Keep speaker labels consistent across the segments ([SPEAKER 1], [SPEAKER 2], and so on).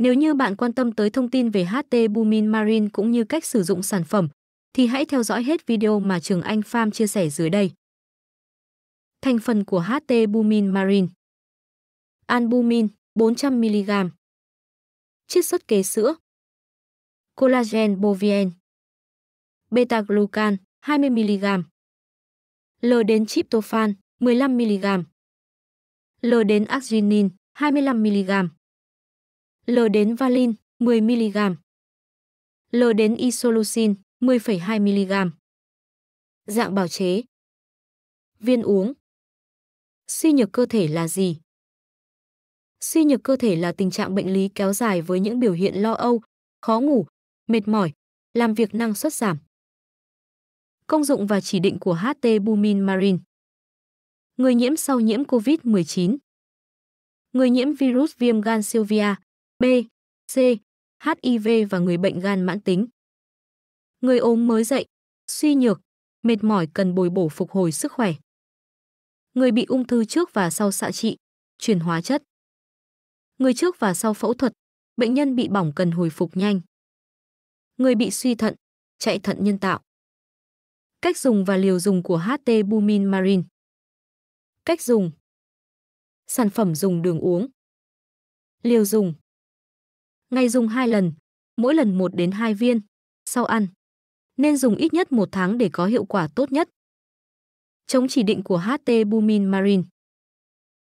[SPEAKER 1] Nếu như bạn quan tâm tới thông tin về HT Bumin Marine cũng như cách sử dụng sản phẩm, thì hãy theo dõi hết video mà Trường Anh Farm chia
[SPEAKER 2] sẻ dưới đây. Thành phần của HT Bumin Marine Albumin 400mg Chiết xuất kế sữa Collagen bovien Beta-glucan 20mg L đến tryptophan 15mg L đến arginine 25mg L đến valin 10 mg. L đến isoleucin 10,2 mg. Dạng bào chế. Viên uống. Suy nhược cơ thể là gì? Suy nhược cơ thể là tình trạng bệnh lý kéo dài với những biểu hiện lo âu, khó ngủ, mệt mỏi, làm việc năng suất giảm. Công dụng và chỉ định của HT Bumin Marin. Người nhiễm sau nhiễm COVID-19. Người nhiễm virus viêm gan Sylvia, B, C, HIV và người bệnh gan mãn tính. Người ốm mới dậy, suy nhược, mệt mỏi cần bồi bổ phục hồi sức khỏe. Người bị ung thư trước và sau xạ trị, chuyển hóa chất. Người trước và sau phẫu thuật, bệnh nhân bị bỏng cần hồi phục nhanh. Người bị suy thận, chạy thận nhân tạo. Cách dùng và liều dùng của HT Bumin Marin. Cách dùng. Sản phẩm dùng đường uống. Liều dùng ngày dùng hai lần, mỗi lần 1 đến 2 viên, sau ăn. Nên dùng ít nhất một tháng để có hiệu quả tốt nhất. Chống chỉ định của HT Bumin Marine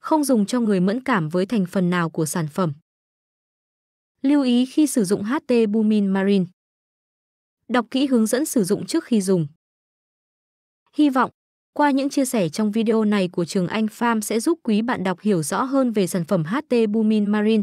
[SPEAKER 2] Không dùng cho người mẫn cảm với thành phần nào của sản phẩm. Lưu ý khi sử dụng HT Bumin Marine. Đọc kỹ hướng dẫn sử dụng trước khi dùng. Hy vọng,
[SPEAKER 1] qua những chia sẻ trong video này của Trường Anh Farm sẽ giúp quý bạn đọc hiểu rõ hơn về sản phẩm HT Bumin Marine